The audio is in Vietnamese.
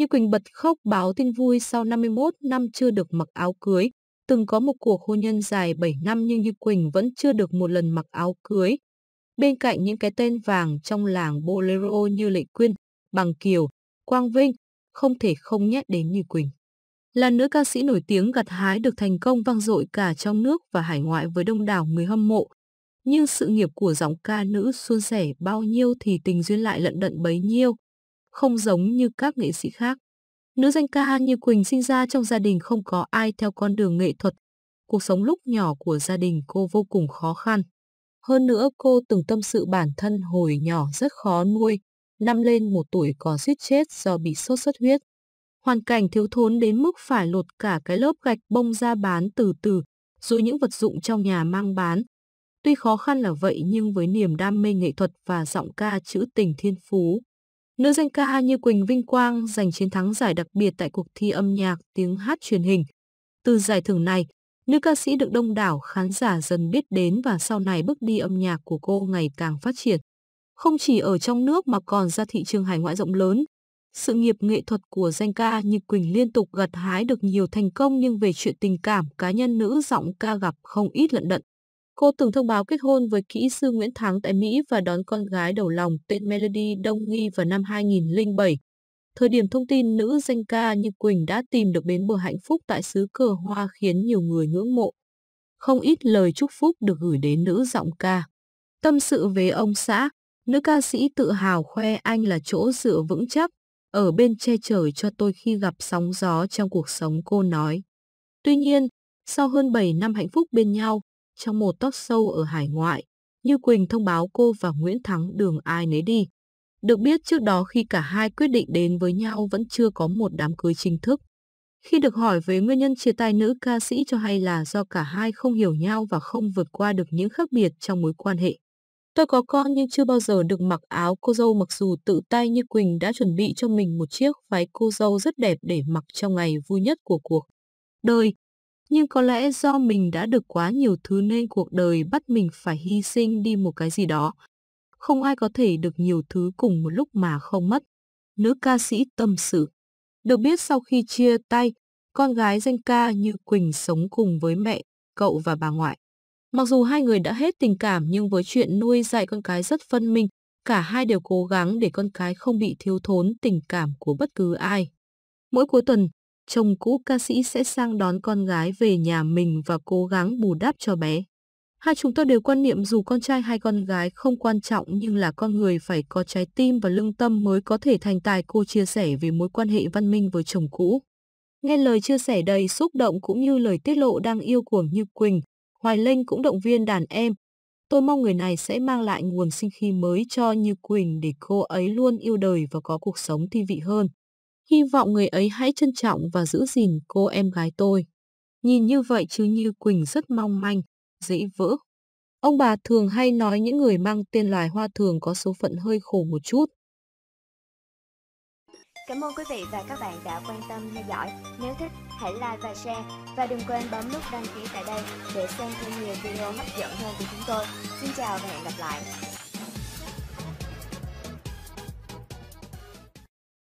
Như Quỳnh bật khóc báo tin vui sau 51 năm chưa được mặc áo cưới. Từng có một cuộc hôn nhân dài 7 năm nhưng Như Quỳnh vẫn chưa được một lần mặc áo cưới. Bên cạnh những cái tên vàng trong làng Bolero như Lệ Quyên, Bằng Kiều, Quang Vinh, không thể không nhắc đến Như Quỳnh. Là nữ ca sĩ nổi tiếng gặt hái được thành công vang dội cả trong nước và hải ngoại với đông đảo người hâm mộ. Nhưng sự nghiệp của giọng ca nữ suôn sẻ bao nhiêu thì tình duyên lại lận đận bấy nhiêu không giống như các nghệ sĩ khác. Nữ danh ca Như Quỳnh sinh ra trong gia đình không có ai theo con đường nghệ thuật. Cuộc sống lúc nhỏ của gia đình cô vô cùng khó khăn. Hơn nữa cô từng tâm sự bản thân hồi nhỏ rất khó nuôi, năm lên một tuổi còn suýt chết do bị sốt xuất huyết. Hoàn cảnh thiếu thốn đến mức phải lột cả cái lớp gạch bông ra bán từ từ, rồi những vật dụng trong nhà mang bán. Tuy khó khăn là vậy nhưng với niềm đam mê nghệ thuật và giọng ca trữ tình thiên phú, Nữ danh ca Như Quỳnh Vinh Quang giành chiến thắng giải đặc biệt tại cuộc thi âm nhạc tiếng hát truyền hình. Từ giải thưởng này, nữ ca sĩ được đông đảo khán giả dần biết đến và sau này bước đi âm nhạc của cô ngày càng phát triển. Không chỉ ở trong nước mà còn ra thị trường hải ngoại rộng lớn, sự nghiệp nghệ thuật của danh ca Như Quỳnh liên tục gặt hái được nhiều thành công nhưng về chuyện tình cảm cá nhân nữ giọng ca gặp không ít lận đận. Cô từng thông báo kết hôn với kỹ sư Nguyễn Thắng tại Mỹ và đón con gái đầu lòng tên Melody Đông Nghi vào năm 2007. Thời điểm thông tin nữ danh ca Như Quỳnh đã tìm được bến bờ hạnh phúc tại xứ cờ hoa khiến nhiều người ngưỡng mộ. Không ít lời chúc phúc được gửi đến nữ giọng ca. Tâm sự về ông xã, nữ ca sĩ tự hào khoe anh là chỗ dựa vững chắc, ở bên che trời cho tôi khi gặp sóng gió trong cuộc sống cô nói. Tuy nhiên, sau hơn 7 năm hạnh phúc bên nhau, trong một talk show ở hải ngoại, Như Quỳnh thông báo cô và Nguyễn Thắng đường ai nấy đi. Được biết trước đó khi cả hai quyết định đến với nhau vẫn chưa có một đám cưới chính thức. Khi được hỏi về nguyên nhân chia tay nữ ca sĩ cho hay là do cả hai không hiểu nhau và không vượt qua được những khác biệt trong mối quan hệ. Tôi có con nhưng chưa bao giờ được mặc áo cô dâu mặc dù tự tay như Quỳnh đã chuẩn bị cho mình một chiếc váy cô dâu rất đẹp để mặc trong ngày vui nhất của cuộc đời. Nhưng có lẽ do mình đã được quá nhiều thứ nên cuộc đời bắt mình phải hy sinh đi một cái gì đó. Không ai có thể được nhiều thứ cùng một lúc mà không mất. Nữ ca sĩ tâm sự. Được biết sau khi chia tay, con gái danh ca Như Quỳnh sống cùng với mẹ, cậu và bà ngoại. Mặc dù hai người đã hết tình cảm nhưng với chuyện nuôi dạy con cái rất phân minh, cả hai đều cố gắng để con cái không bị thiếu thốn tình cảm của bất cứ ai. Mỗi cuối tuần, chồng cũ ca sĩ sẽ sang đón con gái về nhà mình và cố gắng bù đắp cho bé. Hai chúng tôi đều quan niệm dù con trai hay con gái không quan trọng nhưng là con người phải có trái tim và lương tâm mới có thể thành tài cô chia sẻ về mối quan hệ văn minh với chồng cũ. Nghe lời chia sẻ đầy xúc động cũng như lời tiết lộ đang yêu cuồng như Quỳnh, Hoài Linh cũng động viên đàn em. Tôi mong người này sẽ mang lại nguồn sinh khí mới cho Như Quỳnh để cô ấy luôn yêu đời và có cuộc sống thi vị hơn. Hy vọng người ấy hãy trân trọng và giữ gìn cô em gái tôi. Nhìn như vậy chứ Như Quỳnh rất mong manh, dễ vỡ. Ông bà thường hay nói những người mang tên loài hoa thường có số phận hơi khổ một chút. Cảm ơn quý vị và các bạn đã quan tâm theo dõi. Nếu thích, hãy like và share. Và đừng quên bấm nút đăng ký tại đây để xem thêm nhiều video hấp dẫn hơn của chúng tôi. Xin chào và hẹn gặp lại.